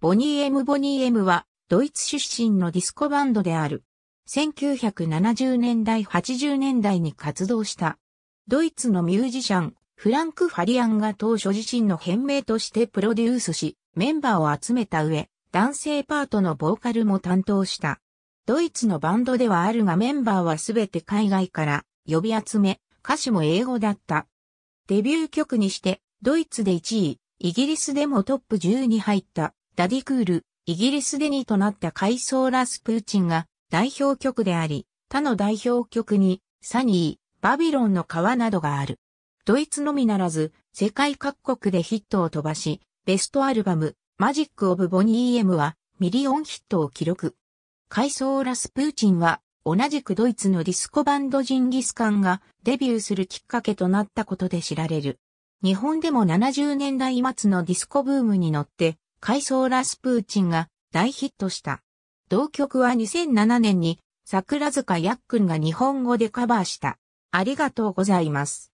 ボニー・エム・ボニー・エムは、ドイツ出身のディスコバンドである。1970年代80年代に活動した。ドイツのミュージシャン、フランク・ファリアンが当初自身の編名としてプロデュースし、メンバーを集めた上、男性パートのボーカルも担当した。ドイツのバンドではあるがメンバーはすべて海外から呼び集め、歌詞も英語だった。デビュー曲にして、ドイツで1位、イギリスでもトップ10に入った。ダディクール、イギリスデニーとなった回想ラスプーチンが代表曲であり、他の代表曲にサニー、バビロンの川などがある。ドイツのみならず、世界各国でヒットを飛ばし、ベストアルバム、マジック・オブ・ボニー・エムは、ミリオンヒットを記録。回想ラスプーチンは、同じくドイツのディスコバンドジンギスカンがデビューするきっかけとなったことで知られる。日本でも70年代末のディスコブームに乗って、回想ラスプーチンが大ヒットした。同曲は2007年に桜塚やっくんが日本語でカバーした。ありがとうございます。